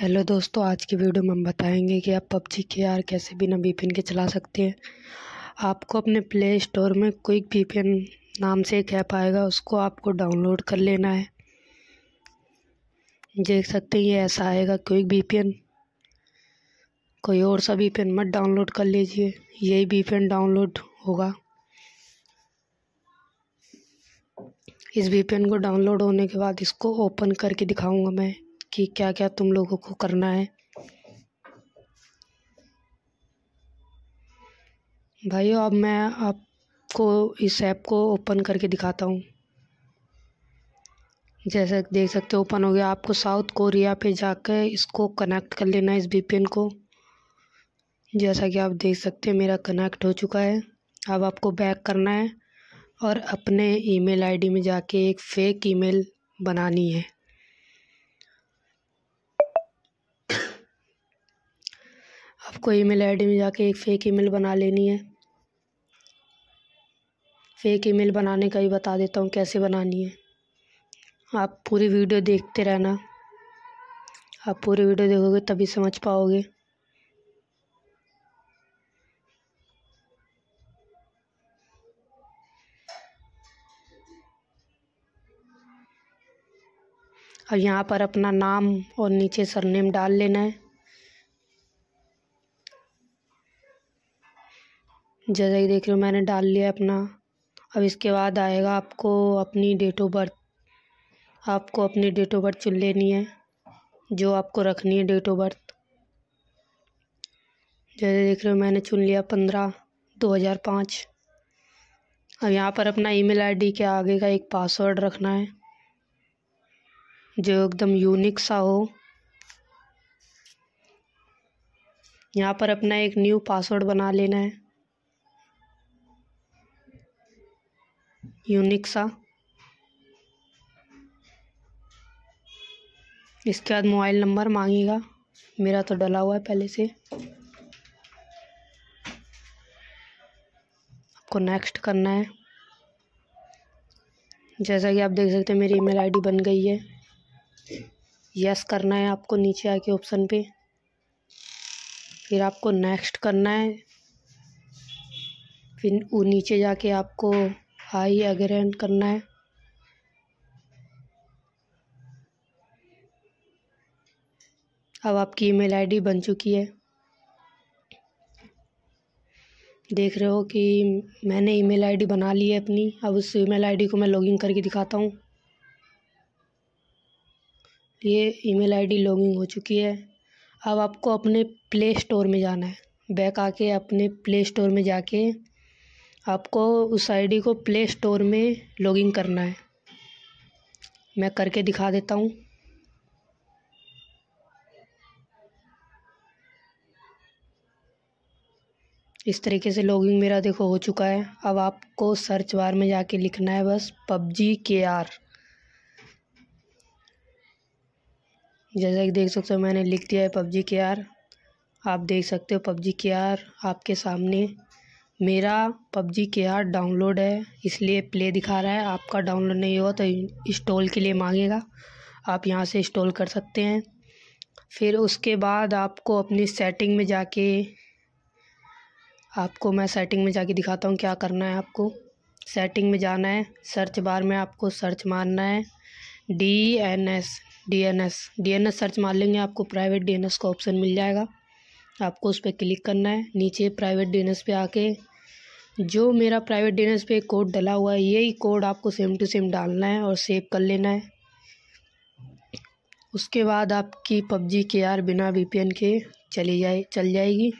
hello दोस्तों आज की वीडियो में हम बताएंगे कि आप पबजी के आर कैसे बिना वीपीएन के चला सकते हैं आपको अपने प्ले स्टोर में क्विक वीपीएन नाम से एक ऐप आएगा उसको आपको डाउनलोड कर लेना है देख सकते हैं ये ऐसा आएगा क्विक वीपीएन कोई और सा वीपीएन मत डाउनलोड कर लीजिए यही वीपीएन डाउनलोड होगा इस वीपीएन को डाउनलोड होने के बाद इसको ओपन करके दिखाऊँगा मैं कि क्या क्या तुम लोगों को करना है भाइयों अब मैं आपको इस ऐप को ओपन करके दिखाता हूँ जैसे देख सकते हो ओपन हो गया आपको साउथ कोरिया पे जाकर इसको कनेक्ट कर लेना है इस वीपीएन को जैसा कि आप देख सकते हैं मेरा कनेक्ट हो चुका है अब आपको बैक करना है और अपने ईमेल आईडी में जाके एक फ़ेक ईमेल बनानी है आपको ईमेल आईडी में जाके एक फ़ेक ईमेल बना लेनी है फेक ईमेल बनाने का भी बता देता हूँ कैसे बनानी है आप पूरी वीडियो देखते रहना आप पूरी वीडियो देखोगे तभी समझ पाओगे और यहाँ पर अपना नाम और नीचे सरनेम डाल लेना है जैसा कि देख रहे हो मैंने डाल लिया अपना अब इसके बाद आएगा आपको अपनी डेट ऑफ बर्थ आपको अपनी डेट ऑफ बर्थ चुन लेनी है जो आपको रखनी है डेट ऑफ बर्थ जैसे देख रहे हो मैंने चुन लिया पंद्रह दो हज़ार पाँच अब यहाँ पर अपना ईमेल आईडी के आगे का एक पासवर्ड रखना है जो एकदम यूनिक सा हो यहाँ पर अपना एक न्यू पासवर्ड बना लेना है यूनिक सा इसके बाद मोबाइल नंबर मांगेगा मेरा तो डला हुआ है पहले से आपको नेक्स्ट करना है जैसा कि आप देख सकते हैं मेरी ईमेल आईडी बन गई है यस करना है आपको नीचे आके ऑप्शन पे फिर आपको नेक्स्ट करना है फिर वो नीचे जाके आपको हाई अगर एंड करना है अब आपकी ईमेल आईडी बन चुकी है देख रहे हो कि मैंने ईमेल आईडी बना ली है अपनी अब उस ईमेल आईडी को मैं लॉगिन करके दिखाता हूँ ये ईमेल आईडी लॉगिन हो चुकी है अब आपको अपने प्ले स्टोर में जाना है बैक आके अपने प्ले स्टोर में जाके आपको उस आईडी को प्ले स्टोर में लॉगिन करना है मैं करके दिखा देता हूँ इस तरीके से लॉगिंग मेरा देखो हो चुका है अब आपको सर्च बार में जाके लिखना है बस पबजी के आर जैसा कि देख सकते हो मैंने लिख दिया है पबजी के आर आप देख सकते हो पबजी के आर आपके सामने मेरा पबजी के आर डाउनलोड है इसलिए प्ले दिखा रहा है आपका डाउनलोड नहीं हुआ तो इंस्टॉल के लिए मांगेगा आप यहाँ से इंस्टॉल कर सकते हैं फिर उसके बाद आपको अपनी सेटिंग में जाके आपको मैं सेटिंग में जाके दिखाता हूँ क्या करना है आपको सेटिंग में जाना है सर्च बार में आपको सर्च मारना है D N S D N S D N S search मार लेंगे आपको प्राइवेट डी एन एस का ऑप्शन मिल जाएगा आपको उस पर क्लिक करना है नीचे प्राइवेट डिनर्स पे आके जो मेरा प्राइवेट डिनर्स पे कोड डला हुआ है यही कोड आपको सेम टू सेम डालना है और सेव कर लेना है उसके बाद आपकी पबजी के आर बिना वीपीएन के चली जाए चल जाएगी